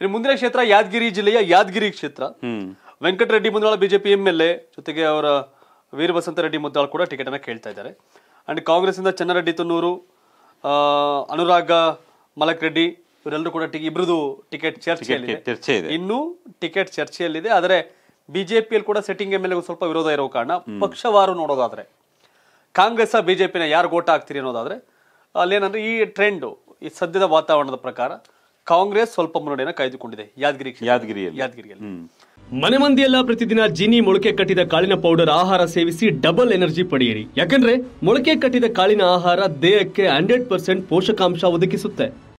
ಇನ್ನು ಮುಂದಿನ ಕ್ಷೇತ್ರ ಯಾದಗಿರಿ ಜಿಲ್ಲೆಯ ಯಾದಗಿರಿ ಕ್ಷೇತ್ರ ವೆಂಕಟರೆಡ್ಡಿ ಮುಂದಾಳ ಬಿಜೆಪಿ ಎಂ ಎಲ್ ಎ ಜೊತೆಗೆ ಅವರ ವೀರಬಸಂತ ರೆಡ್ಡಿ ಮುದ್ದಾಳ್ ಕೂಡ ಟಿಕೆಟ್ ಅನ್ನ ಕೇಳ್ತಾ ಇದ್ದಾರೆ ಅಂಡ್ ಕಾಂಗ್ರೆಸ್ ಇಂದ ಚನ್ನರೆಡ್ಡಿ ತುನ್ನೂರು ಅನುರಾಗ ಮಲಕ್ ರೆಡ್ಡಿ ಇವರೆಲ್ಲರೂ ಕೂಡ ಇಬ್ಬರದು ಟಿಕೆಟ್ ಚರ್ಚೆಯಲ್ಲಿ ಇನ್ನು ಟಿಕೆಟ್ ಚರ್ಚೆಯಲ್ಲಿದೆ ಆದರೆ ಬಿಜೆಪಿಯಲ್ಲಿ ಕೂಡ ಸೆಟ್ಟಿಂಗ್ ಎಂ ಎಲ್ ಸ್ವಲ್ಪ ವಿರೋಧ ಇರೋ ಕಾರಣ ಪಕ್ಷವಾರು ನೋಡೋದಾದ್ರೆ ಕಾಂಗ್ರೆಸ್ ಬಿಜೆಪಿನ ಯಾರು ಓಟ್ ಆಗ್ತೀರಿ ಅನ್ನೋದಾದ್ರೆ ಅಲ್ಲೇನಂದ್ರೆ ಈ ಟ್ರೆಂಡು ಈ ಸದ್ಯದ ವಾತಾವರಣದ ಪ್ರಕಾರ ಕಾಂಗ್ರೆಸ್ ಸ್ವಲ್ಪ ಮುನ್ನಡೆಯನ್ನು ಕಾಯ್ದುಕೊಂಡಿದೆ ಯಾದಗಿರಿ ಯಾದಗಿರಿ ಯಾದಗಿರಿಯಲ್ಲಿ ಮನೆ ಮಂದಿಯೆಲ್ಲ ಪ್ರತಿದಿನ ಜಿನಿ ಮೊಳಕೆ ಕಟ್ಟಿದ ಕಾಳಿನ ಪೌಡರ್ ಆಹಾರ ಸೇವಿಸಿ ಡಬಲ್ ಎನರ್ಜಿ ಪಡೆಯಿರಿ ಯಾಕಂದ್ರೆ ಮೊಳಕೆ ಕಟ್ಟಿದ ಕಾಳಿನ ಆಹಾರ ದೇಹಕ್ಕೆ ಹಂಡ್ರೆಡ್ ಪರ್ಸೆಂಟ್ ಪೋಷಕಾಂಶ ಒದಗಿಸುತ್ತೆ